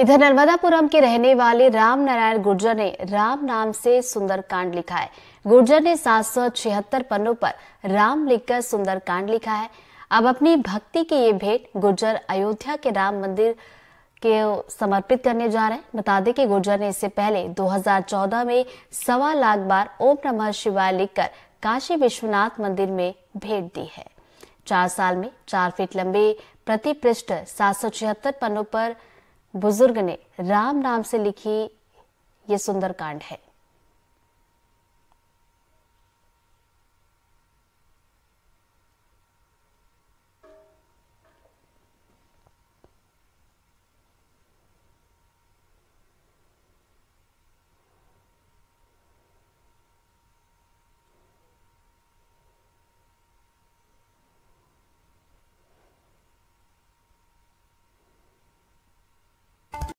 इधर नर्मदापुरम के रहने वाले राम नारायण गुर्जर ने राम नाम से कांड लिखा है गुर्जर ने सात पन्नों पर राम लिखकर सुंदर कांड लिखा है अब अपनी भक्ति की ये भेंट गुर्जर अयोध्या के राम मंदिर के समर्पित करने जा रहे हैं बता दें कि गुर्जर ने इससे पहले 2014 में सवा लाख बार ओम नमः शिवाय लिखकर काशी विश्वनाथ मंदिर में भेंट दी है चार साल में चार फीट लंबे प्रति पृष्ठ सात पन्नों पर बुजुर्ग ने राम नाम से लिखी ये कांड है